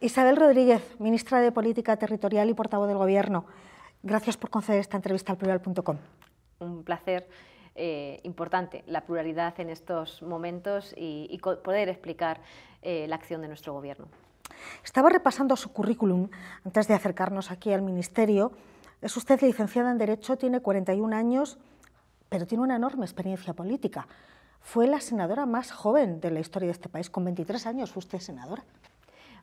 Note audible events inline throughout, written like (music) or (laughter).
Isabel Rodríguez, ministra de Política Territorial y portavoz del Gobierno, gracias por conceder esta entrevista al plural.com. Un placer. Eh, importante la pluralidad en estos momentos y, poder explicar eh, la acción de nuestro Gobierno. Estaba repasando su currículum antes de acercarnos aquí al Ministerio. Es usted licenciada en Derecho, tiene 41 años, pero tiene una enorme experiencia política. Fue la senadora más joven de la historia de este país, con 23 años fue usted senadora.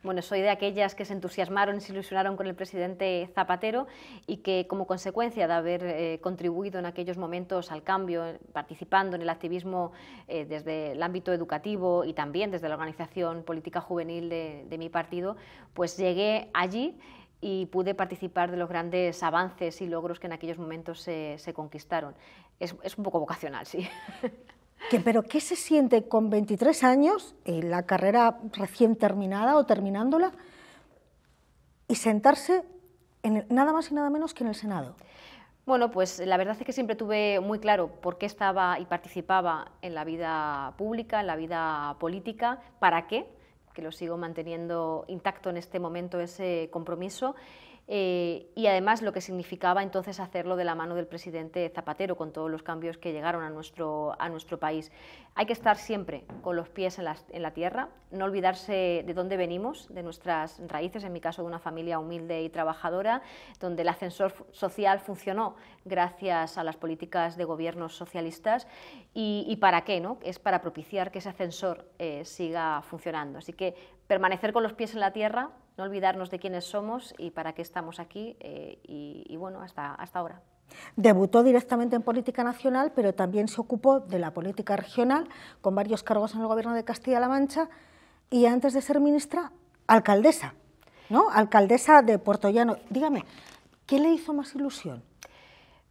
Bueno, soy de aquellas que se entusiasmaron y se ilusionaron con el presidente Zapatero y que como consecuencia de haber eh, contribuido en aquellos momentos al cambio, participando en el activismo eh, desde el ámbito educativo y también desde la organización política juvenil de, mi partido, pues llegué allí y pude participar de los grandes avances y logros que en aquellos momentos se, conquistaron. es, un poco vocacional, sí. (laughs) ¿Pero qué se siente con 23 años, en la carrera recién terminada o terminándola, y sentarse en nada más y nada menos que en el Senado? Bueno, pues la verdad es que siempre tuve muy claro por qué estaba y participaba en la vida pública, en la vida política, para qué, que lo sigo manteniendo intacto en este momento ese compromiso eh, y además lo que significaba entonces hacerlo de la mano del presidente Zapatero con todos los cambios que llegaron a nuestro, país. Hay que estar siempre con los pies en la, tierra, no olvidarse de dónde venimos, de nuestras raíces, en mi caso de una familia humilde y trabajadora, donde el ascensor social funcionó gracias a las políticas de gobiernos socialistas y, para qué, ¿no? Es para propiciar que ese ascensor eh, siga funcionando. Así que permanecer con los pies en la tierra, no olvidarnos de quiénes somos y para qué estamos aquí eh, y, bueno, hasta, hasta ahora. Debutó directamente en política nacional, pero también se ocupó de la política regional con varios cargos en el gobierno de Castilla-La Mancha y antes de ser ministra, alcaldesa, ¿no? Alcaldesa de Puerto Llano. Dígame, ¿qué le hizo más ilusión?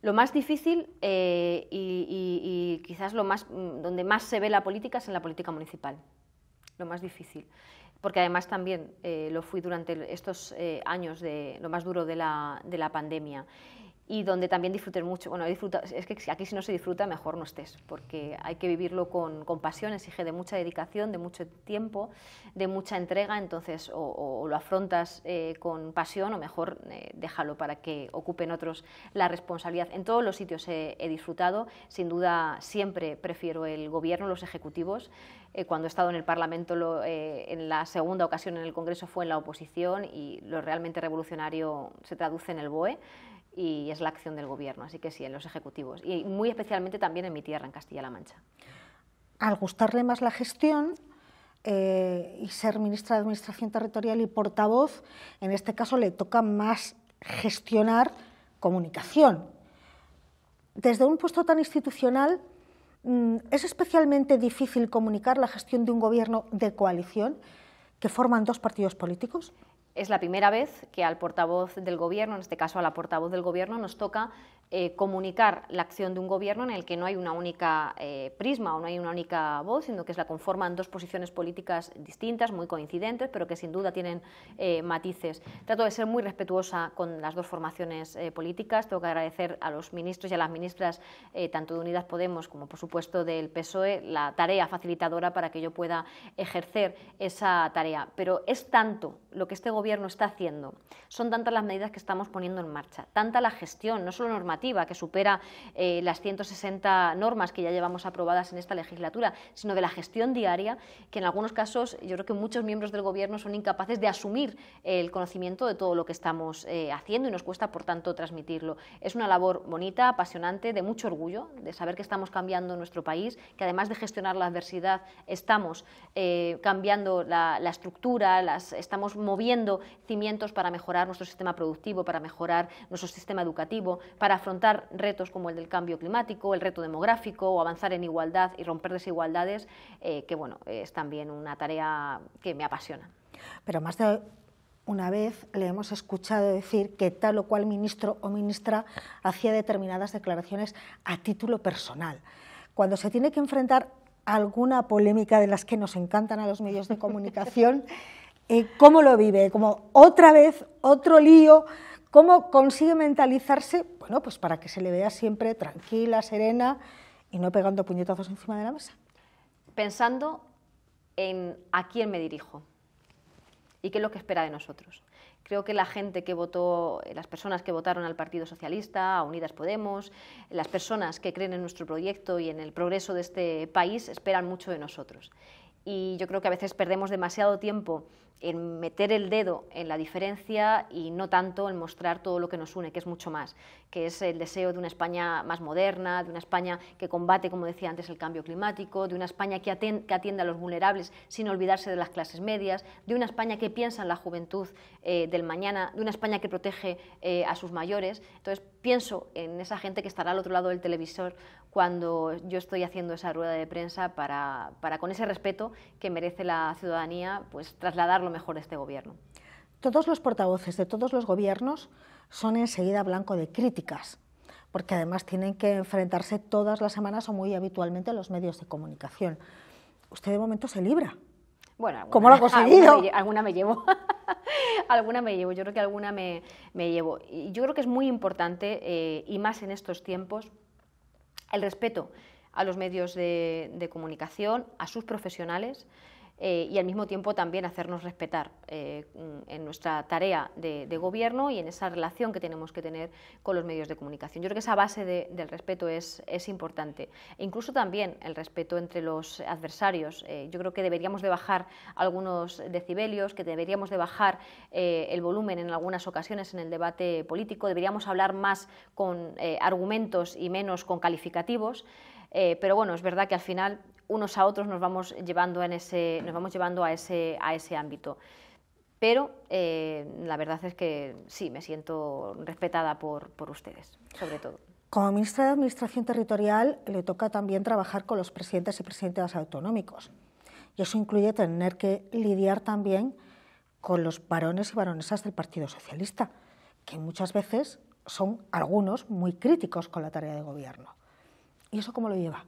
Lo más difícil eh, y, quizás lo más, mm, donde más se ve la política es en la política municipal. Lo más difícil porque además también eh, lo fui durante estos eh, años de lo más duro de la, de la pandemia y donde también disfruten mucho. Bueno, es que aquí si no se disfruta, mejor no estés, porque hay que vivirlo con, con pasión, exige de mucha dedicación, de mucho tiempo, de mucha entrega, entonces o, lo afrontas eh, con pasión o mejor eh, déjalo para que ocupen otros la responsabilidad. En todos los sitios he, disfrutado, sin duda siempre prefiero el gobierno, los ejecutivos. Eh, cuando he estado en el Parlamento, en la segunda ocasión en el Congreso fue en la oposición y lo realmente revolucionario se traduce en el BOE y es la acción del gobierno, así que sí, en los ejecutivos y muy especialmente también en mi tierra, en Castilla-La Mancha. Al gustarle más la gestión eh, y ser ministra de Administración Territorial y portavoz, en este caso le toca más gestionar comunicación. Desde un puesto tan institucional, mm, ¿es especialmente difícil comunicar la gestión de un gobierno de coalición que forman dos partidos políticos? Es la primera vez que al portavoz del Gobierno, en este caso a la portavoz del Gobierno, nos toca eh, comunicar la acción de un Gobierno en el que no hay una única eh, prisma o no hay una única voz, sino que se la conforman dos posiciones políticas distintas, muy coincidentes, pero que sin duda tienen eh, matices. Trato de ser muy respetuosa con las dos formaciones políticas. Tengo que agradecer a los ministros y a las ministras, tanto de Unidas Podemos como, por supuesto, del PSOE, la tarea facilitadora para que yo pueda ejercer esa tarea. Pero es tanto lo que este Gobierno gobierno está haciendo, son tantas las medidas que estamos poniendo en marcha, tanta la gestión, no solo normativa, que supera eh, las 160 normas que ya llevamos aprobadas en esta legislatura, sino de la gestión diaria, que en algunos casos yo creo que muchos miembros del gobierno son incapaces de asumir el conocimiento de todo lo que estamos eh, haciendo y nos cuesta, por tanto, transmitirlo. Es una labor bonita, apasionante, de mucho orgullo, de saber que estamos cambiando nuestro país, que además de gestionar la adversidad, estamos eh, cambiando la, estructura, las, estamos moviendo cimientos para mejorar nuestro sistema productivo, para mejorar nuestro sistema educativo, para afrontar retos como el del cambio climático, el reto demográfico o avanzar en igualdad y romper desigualdades, eh, que bueno, eh, es también una tarea que me apasiona. Pero más de una vez le hemos escuchado decir que tal o cual ministro o ministra hacía determinadas declaraciones a título personal. Cuando se tiene que enfrentar alguna polémica de las que nos encantan a los medios de comunicación, (laughs) Eh, ¿Cómo lo vive? Como otra vez, otro lío, ¿cómo consigue mentalizarse? Bueno, pues para que se le vea siempre tranquila, serena y no pegando puñetazos encima de la mesa. Pensando en a quién me dirijo y qué es lo que espera de nosotros. Creo que la gente que votó, las personas que votaron al Partido Socialista, a Unidas Podemos, las personas que creen en nuestro proyecto y en el progreso de este país esperan mucho de nosotros. Y yo creo que a veces perdemos demasiado tiempo en meter el dedo en la diferencia y no tanto en mostrar todo lo que nos une, que es mucho más, que es el deseo de una España más moderna, de una España que combate, como decía antes, el cambio climático, de una España que, atienda a los vulnerables sin olvidarse de las clases medias, de una España que piensa en la juventud eh, del mañana, de una España que protege eh, a sus mayores. Entonces pienso en esa gente que estará al otro lado del televisor cuando yo estoy haciendo esa rueda de prensa para, para con ese respeto que merece la ciudadanía, pues trasladarlo mejor este gobierno. Todos los portavoces de todos los gobiernos son enseguida blanco de críticas, porque además tienen que enfrentarse todas las semanas o muy habitualmente a los medios de comunicación. Usted de momento se libra. Bueno, ¿Cómo lo ha conseguido? Alguna me, llevo. (laughs) alguna me llevo, yo creo que alguna me, me, llevo. Y yo creo que es muy importante, eh, y más en estos tiempos, el respeto a los medios de, de comunicación, a sus profesionales. Eh, y al mismo tiempo también hacernos respetar eh, en nuestra tarea de, gobierno y en esa relación que tenemos que tener con los medios de comunicación. Yo creo que esa base del respeto es, importante. E incluso también el respeto entre los adversarios. Eh, yo creo que deberíamos de bajar algunos decibelios, que deberíamos de bajar el volumen en algunas ocasiones en el debate político, deberíamos hablar más con argumentos y menos con calificativos. Eh, pero bueno, es verdad que al final unos a otros nos vamos llevando, a, ese, ámbito. Pero eh, la verdad es que sí, me siento respetada por, por ustedes, sobre todo. Como ministra de Administración Territorial, le toca también trabajar con los presidentes y presidentas autonómicos. Y eso incluye tener que lidiar también con los varones y varonesas del Partido Socialista, que muchas veces son algunos muy críticos con la tarea de gobierno. ¿Y eso cómo lo lleva?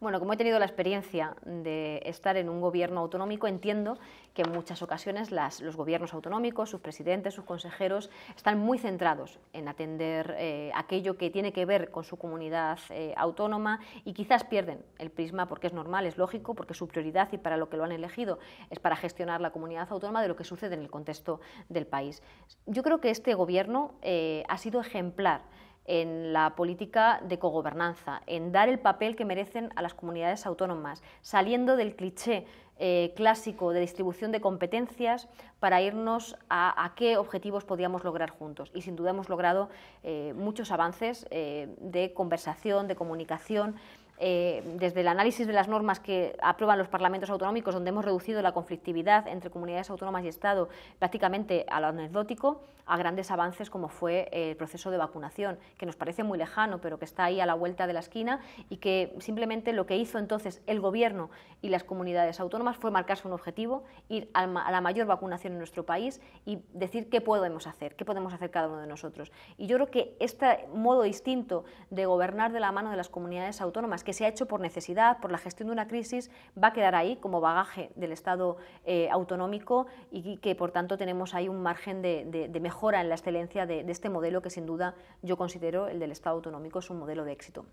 Bueno, como he tenido la experiencia de estar en un gobierno autonómico, entiendo que en muchas ocasiones los gobiernos autonómicos, sus presidentes, sus consejeros, están muy centrados en atender eh, aquello que tiene que ver con su comunidad eh, autónoma y quizás pierden el prisma porque es normal, es lógico, porque su prioridad y para lo que lo han elegido es para gestionar la comunidad autónoma de lo que sucede en el contexto del país. Yo creo que este gobierno eh, ha sido ejemplar en la política de cogobernanza, en dar el papel que merecen a las comunidades autónomas, saliendo del cliché eh, clásico de distribución de competencias para irnos a, qué objetivos podíamos lograr juntos. Y sin duda hemos logrado eh, muchos avances eh, de conversación, de comunicación eh, desde el análisis de las normas que aprueban los parlamentos autonómicos, donde hemos reducido la conflictividad entre comunidades autónomas y Estado prácticamente a lo anecdótico, a grandes avances como fue el proceso de vacunación, que nos parece muy lejano, pero que está ahí a la vuelta de la esquina y que simplemente lo que hizo entonces el Gobierno y las comunidades autónomas fue marcarse un objetivo, ir a la mayor vacunación en nuestro país y decir qué podemos hacer, qué podemos hacer cada uno de nosotros. Y yo creo que este modo distinto de gobernar de la mano de las comunidades autónomas, que se ha hecho por necesidad, por la gestión de una crisis, va a quedar ahí como bagaje del Estado eh, autonómico y, que, por tanto, tenemos ahí un margen de, mejora en la excelencia de, este modelo que, sin duda, yo considero el del Estado autonómico es un modelo de éxito.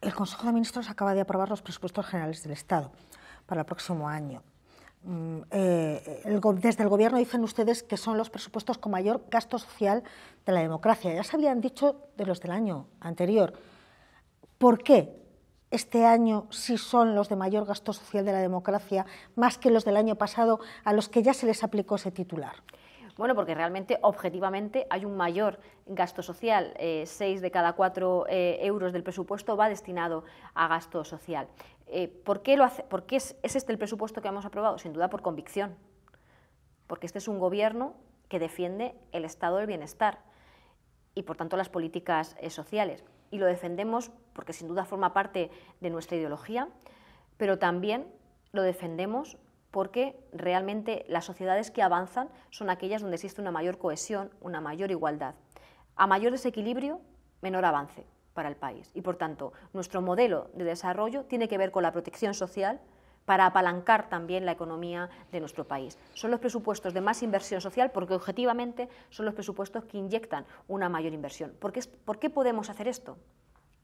El Consejo de Ministros acaba de aprobar los presupuestos generales del Estado para el próximo año. Mm, eh, desde el Gobierno dicen ustedes que son los presupuestos con mayor gasto social de la democracia. Ya se habían dicho de los del año anterior. ¿Por qué este año sí son los de mayor gasto social de la democracia, más que los del año pasado, a los que ya se les aplicó ese titular. Bueno, porque realmente, objetivamente, hay un mayor gasto social. Eh, seis de cada cuatro eh, euros del presupuesto va destinado a gasto social. Eh, ¿Por qué, lo hace, es, es este el presupuesto que hemos aprobado? Sin duda por convicción. Porque este es un gobierno que defiende el estado del bienestar y, por tanto, las políticas eh, sociales. Y lo defendemos porque, sin duda, forma parte de nuestra ideología, pero también lo defendemos porque realmente las sociedades que avanzan son aquellas donde existe una mayor cohesión, una mayor igualdad. A mayor desequilibrio, menor avance para el país. Y por tanto, nuestro modelo de desarrollo tiene que ver con la protección social, para apalancar también la economía de nuestro país. Son los presupuestos de más inversión social porque objetivamente son los presupuestos que inyectan una mayor inversión. ¿Por qué, podemos hacer esto?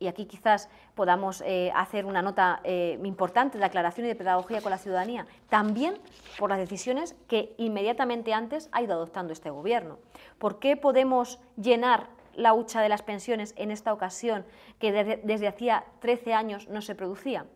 y aquí quizás podamos eh, hacer una nota eh, importante de aclaración y de pedagogía con la ciudadanía, también por las decisiones que inmediatamente antes ha ido adoptando este Gobierno. ¿Por qué podemos llenar la hucha de las pensiones en esta ocasión que desde, desde hacía 13 años no se producía?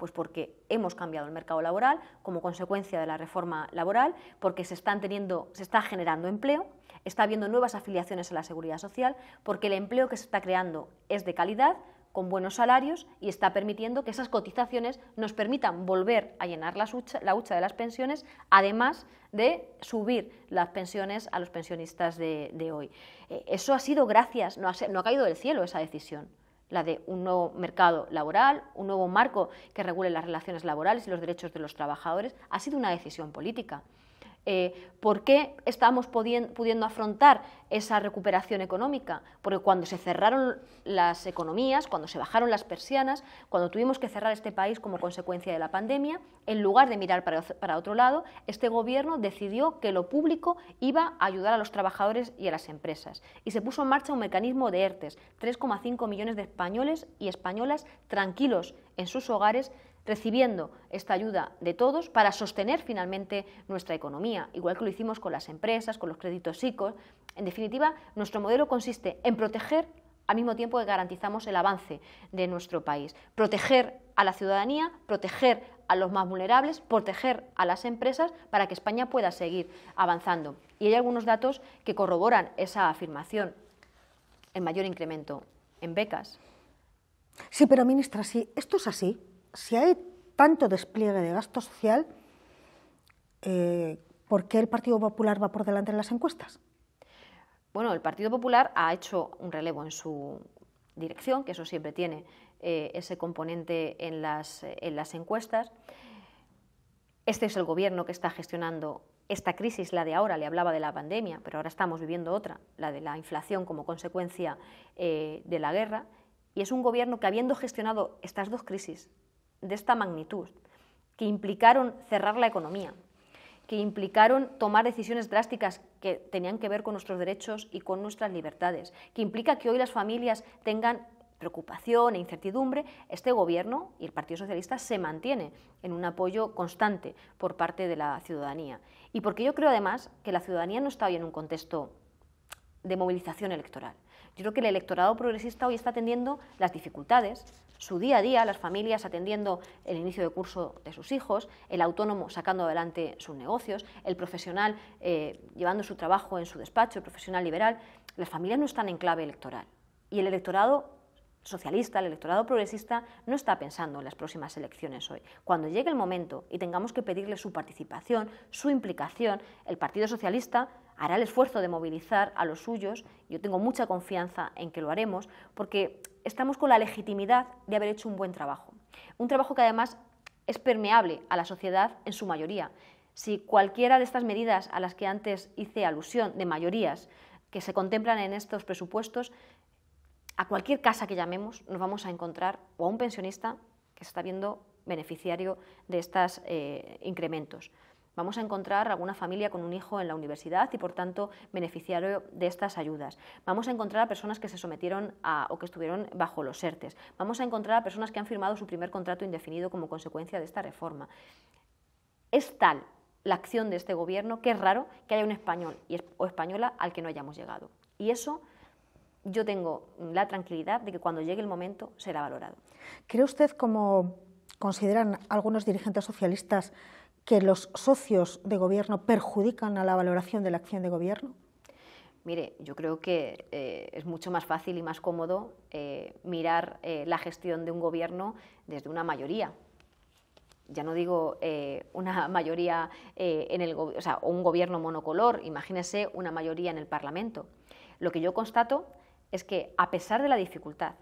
Pues porque hemos cambiado el mercado laboral como consecuencia de la reforma laboral, porque se, están teniendo, se está generando empleo, está habiendo nuevas afiliaciones a la seguridad social, porque el empleo que se está creando es de calidad, con buenos salarios y está permitiendo que esas cotizaciones nos permitan volver a llenar la hucha, de las pensiones, además de subir las pensiones a los pensionistas de, hoy. Eh, eso ha sido gracias, no ha caído del cielo esa decisión la de un nuevo mercado laboral, un nuevo marco que regule las relaciones laborales y los derechos de los trabajadores, ha sido una decisión política. Eh, ¿Por qué estamos pudiendo afrontar esa recuperación económica? Porque cuando se cerraron las economías, cuando se bajaron las persianas, cuando tuvimos que cerrar este país como consecuencia de la pandemia, en lugar de mirar para, otro lado, este gobierno decidió que lo público iba a ayudar a los trabajadores y a las empresas. Y se puso en marcha un mecanismo de ERTES. 3,5 millones de españoles y españolas tranquilos en sus hogares recibiendo esta ayuda de todos para sostener finalmente nuestra economía, igual que lo hicimos con las empresas, con los créditos psicos. En definitiva, nuestro modelo consiste en proteger al mismo tiempo que garantizamos el avance de nuestro país, proteger a la ciudadanía, proteger a los más vulnerables, proteger a las empresas para que España pueda seguir avanzando. Y hay algunos datos que corroboran esa afirmación. El mayor incremento en becas. Sí, pero ministra, sí, esto es así si hay tanto despliegue de gasto social, eh, ¿por qué el Partido Popular va por delante en las encuestas? Bueno, el Partido Popular ha hecho un relevo en su dirección, que eso siempre tiene eh, ese componente eh, en las, encuestas. Este es el gobierno que está gestionando esta crisis, la de ahora, le hablaba de la pandemia, pero ahora estamos viviendo otra, la de la inflación como consecuencia de la guerra, y es un gobierno que habiendo gestionado estas dos crisis, de esta magnitud, que implicaron cerrar la economía, que implicaron tomar decisiones drásticas que tenían que ver con nuestros derechos y con nuestras libertades, que implica que hoy las familias tengan preocupación e incertidumbre, este Gobierno y el Partido Socialista se mantiene en un apoyo constante por parte de la ciudadanía. Y porque yo creo además que la ciudadanía no está hoy en un contexto de movilización electoral. Yo creo que el electorado progresista hoy está atendiendo las dificultades, su día a día, las familias atendiendo el inicio de curso de sus hijos, el autónomo sacando adelante sus negocios, el profesional eh, llevando su trabajo en su despacho, el profesional liberal, las familias no están en clave electoral. Y el electorado socialista, el electorado progresista, no está pensando en las próximas elecciones hoy. Cuando llegue el momento y tengamos que pedirle su participación, su implicación, el Partido Socialista hará el esfuerzo de movilizar a los suyos. Yo tengo mucha confianza en que lo haremos, porque estamos con la legitimidad de haber hecho un buen trabajo. Un trabajo que además es permeable a la sociedad en su mayoría. Si cualquiera de estas medidas a las que antes hice alusión, de mayorías, que se contemplan en estos presupuestos, a cualquier casa que llamemos nos vamos a encontrar o a un pensionista que se está viendo beneficiario de estos eh, incrementos vamos a encontrar alguna familia con un hijo en la universidad y por tanto beneficiario de estas ayudas. Vamos a encontrar a personas que se sometieron o que estuvieron bajo los ERTES. Vamos a encontrar a personas que han firmado su primer contrato indefinido como consecuencia de esta reforma. Es tal la acción de este gobierno que es raro que haya un español o española al que no hayamos llegado. Y eso yo tengo la tranquilidad de que cuando llegue el momento será valorado. ¿Cree usted, como consideran algunos dirigentes socialistas, que los socios de gobierno perjudican a la valoración de la acción de gobierno? Mire, yo creo que eh, es mucho más fácil y más cómodo eh, mirar eh, la gestión de un gobierno desde una mayoría. Ya no digo una (laughs) mayoría en el o sea, un gobierno monocolor, imagínese una mayoría en el Parlamento. Lo que yo constato es que, a pesar de la dificultad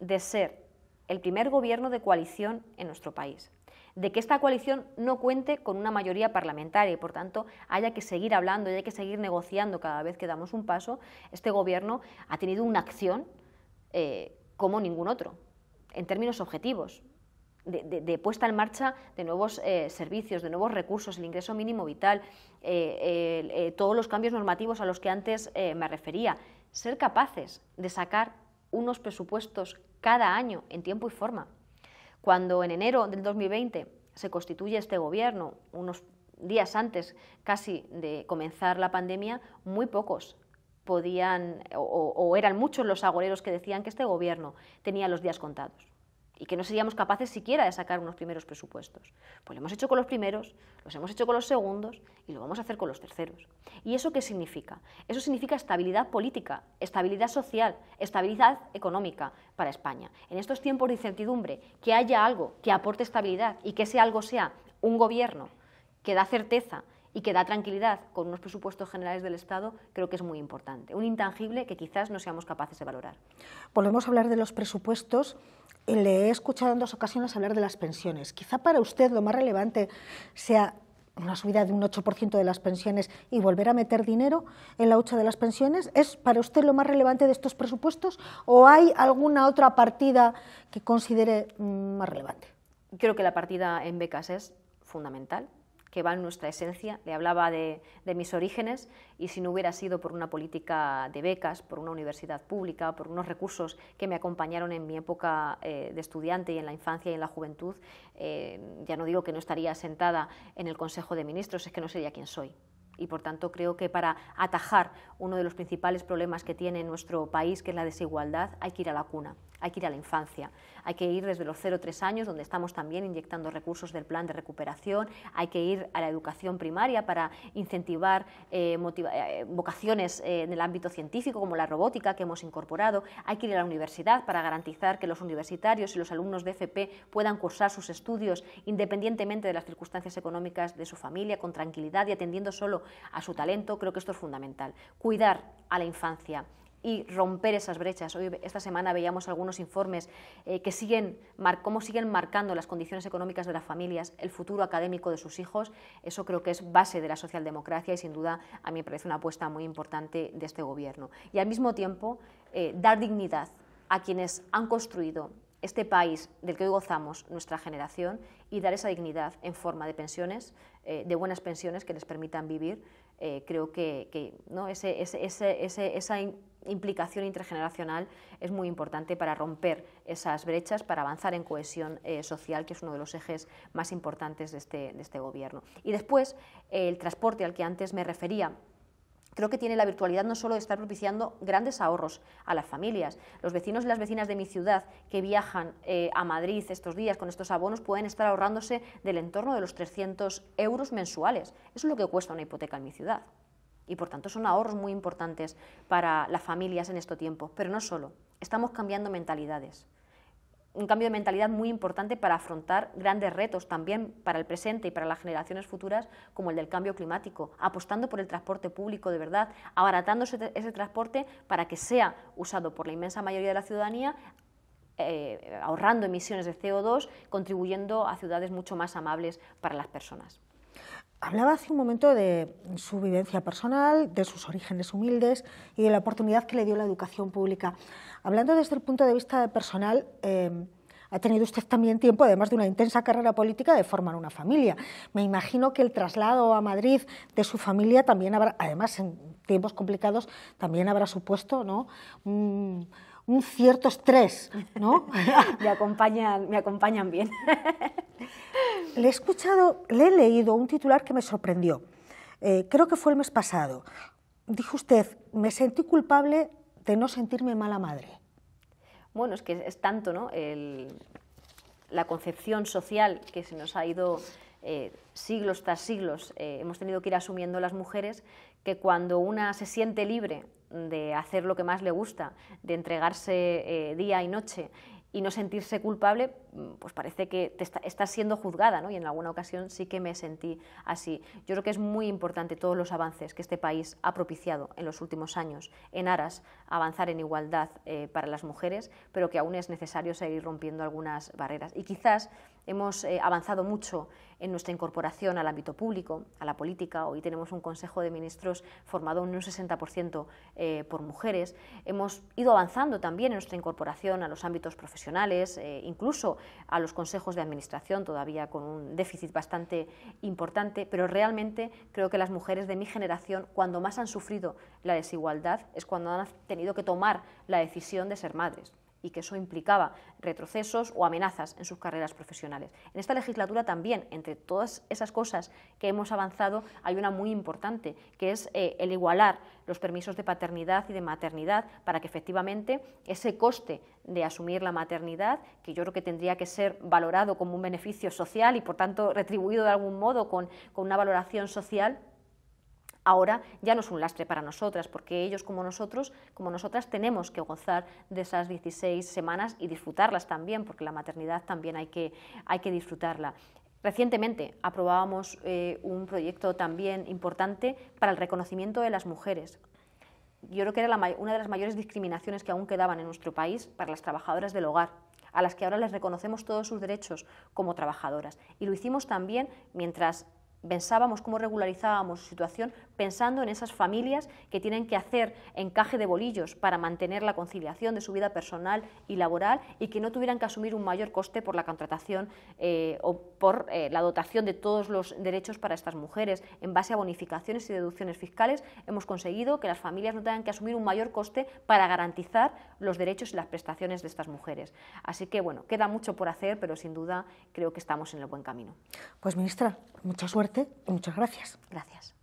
de ser el primer gobierno de coalición en nuestro país, de que esta coalición no cuente con una mayoría parlamentaria y, por tanto, haya que seguir hablando y hay que seguir negociando cada vez que damos un paso, este Gobierno ha tenido una acción eh, como ningún otro, en términos objetivos. De, puesta en marcha de nuevos eh, servicios, de nuevos recursos, el ingreso mínimo vital, eh, todos los cambios normativos a los que antes me refería. Ser capaces de sacar unos presupuestos cada año en tiempo y forma. Cuando en enero del 2020 se constituye este gobierno, unos días antes casi de comenzar la pandemia, muy pocos podían o, o eran muchos los agoreros que decían que este gobierno tenía los días contados y que no seríamos capaces siquiera de sacar unos primeros presupuestos. Pues lo hemos hecho con los primeros, los hemos hecho con los segundos y lo vamos a hacer con los terceros. ¿Y eso qué significa? Eso significa estabilidad política, estabilidad social, estabilidad económica para España. En estos tiempos de incertidumbre, que haya algo que aporte estabilidad y que ese algo sea un gobierno que da certeza y que da tranquilidad con unos presupuestos generales del Estado, creo que es muy importante. Un intangible que quizás no seamos capaces de valorar. Volvemos a hablar de los presupuestos. Le he escuchado en dos ocasiones hablar de las pensiones. Quizá para usted lo más relevante sea una subida de un 8% de las pensiones y volver a meter dinero en la hucha de las pensiones? ¿Es para usted lo más relevante de estos presupuestos o hay alguna otra partida que considere mm, más relevante? Creo que la partida en becas es fundamental que va en nuestra esencia. Le hablaba de, mis orígenes y si no hubiera sido por una política de becas, por una universidad pública, por unos recursos que me acompañaron en mi época eh, de estudiante y en la infancia y en la juventud, eh, ya no digo que no estaría sentada en el Consejo de Ministros, es que no sería quien soy y por tanto creo que para atajar uno de los principales problemas que tiene nuestro país, que es la desigualdad, hay que ir a la cuna hay que ir a la infancia, hay que ir desde los 0-3 años, donde estamos también inyectando recursos del plan de recuperación, hay que ir a la educación primaria para incentivar eh, eh, vocaciones eh, en el ámbito científico, como la robótica que hemos incorporado, hay que ir a la universidad para garantizar que los universitarios y los alumnos de FP puedan cursar sus estudios independientemente de las circunstancias económicas de su familia, con tranquilidad y atendiendo solo a su talento, creo que esto es fundamental. Cuidar a la infancia, y romper esas brechas. Hoy, esta semana veíamos algunos informes eh, que siguen, mar, cómo siguen marcando las condiciones económicas de las familias, el futuro académico de sus hijos. Eso creo que es base de la socialdemocracia y sin duda a mí me parece una apuesta muy importante de este gobierno. Y al mismo tiempo, eh, dar dignidad a quienes han construido este país del que hoy gozamos, nuestra generación, y dar esa dignidad en forma de pensiones, eh, de buenas pensiones que les permitan vivir, creo que, ¿no? ese, ese, ese, esa implicación intergeneracional es muy importante para romper esas brechas, para avanzar en cohesión eh, social, que es uno de los ejes más importantes este, de este, gobierno. Y después, el transporte al que antes me refería, creo que tiene la virtualidad no solo de estar propiciando grandes ahorros a las familias. Los vecinos y las vecinas de mi ciudad que viajan eh, a Madrid estos días con estos abonos pueden estar ahorrándose del entorno de los 300 euros mensuales. Eso es lo que cuesta una hipoteca en mi ciudad y por tanto son ahorros muy importantes para las familias en estos tiempos. Pero no solo, estamos cambiando mentalidades. Un cambio de mentalidad muy importante para afrontar grandes retos también para el presente y para las generaciones futuras, como el del cambio climático, apostando por el transporte público de verdad, abaratando ese transporte para que sea usado por la inmensa mayoría de la ciudadanía, eh, ahorrando emisiones de CO2, contribuyendo a ciudades mucho más amables para las personas. Hablaba hace un momento de su vivencia personal, de sus orígenes humildes y de la oportunidad que le dio la educación pública. Hablando desde el punto de vista personal, eh, ha tenido usted también tiempo, además de una intensa carrera política, de formar una familia. Me imagino que el traslado a Madrid de su familia también habrá, además en tiempos complicados, también habrá supuesto ¿no? un, mm, un cierto estrés, ¿no? (laughs) me, acompañan, me acompañan bien. (laughs) le he escuchado, le he leído un titular que me sorprendió. Eh, creo que fue el mes pasado. Dijo usted, me sentí culpable de no sentirme mala madre. Bueno, es que es tanto, ¿no? la concepción social que se nos ha ido eh, siglos tras siglos, eh, hemos tenido que ir asumiendo las mujeres, que cuando una se siente libre de hacer lo que más le gusta, de entregarse día y noche y no sentirse culpable, mm, pues parece que estás siendo juzgada, ¿no? Y en alguna ocasión sí que me sentí así. Yo creo que es muy importante todos los avances que este país ha propiciado en los últimos años en aras avanzar en igualdad eh, para las mujeres, pero que aún es necesario seguir rompiendo algunas barreras. Y quizás Hemos eh, avanzado mucho en nuestra incorporación al ámbito público, a la política. Hoy tenemos un Consejo de Ministros formado en un 60% eh, por mujeres. Hemos ido avanzando también en nuestra incorporación a los ámbitos profesionales, eh, incluso a los consejos de administración, todavía con un déficit bastante importante, pero realmente creo que las mujeres de mi generación, cuando más han sufrido la desigualdad, es cuando han tenido que tomar la decisión de ser madres y que eso implicaba retrocesos o amenazas en sus carreras profesionales. En esta legislatura también, entre todas esas cosas que hemos avanzado, hay una muy importante, que es eh, el igualar los permisos de paternidad y de maternidad para que efectivamente ese coste de asumir la maternidad, que yo creo que tendría que ser valorado como un beneficio social y por tanto retribuido de algún modo con una valoración social, ahora ya no es un lastre para nosotras, porque ellos como nosotros, como nosotras tenemos que gozar de esas 16 semanas y disfrutarlas también, porque la maternidad también hay que, hay que disfrutarla. Recientemente aprobábamos eh, un proyecto también importante para el reconocimiento de las mujeres. Yo creo que era una de las mayores discriminaciones que aún quedaban en nuestro país para las trabajadoras del hogar, a las que ahora les reconocemos todos sus derechos como trabajadoras. Y lo hicimos también mientras pensábamos cómo regularizábamos su situación pensando en esas familias que tienen que hacer encaje de bolillos para mantener la conciliación de su vida personal y laboral y que no tuvieran que asumir un mayor coste por la contratación eh, o por eh, la dotación de todos los derechos para estas mujeres. En base a bonificaciones y deducciones fiscales hemos conseguido que las familias no tengan que asumir un mayor coste para garantizar los derechos y las prestaciones de estas mujeres. Así que bueno, queda mucho por hacer, pero sin duda creo que estamos en el buen camino. Pues ministra, mucha suerte y muchas gracias. Gracias.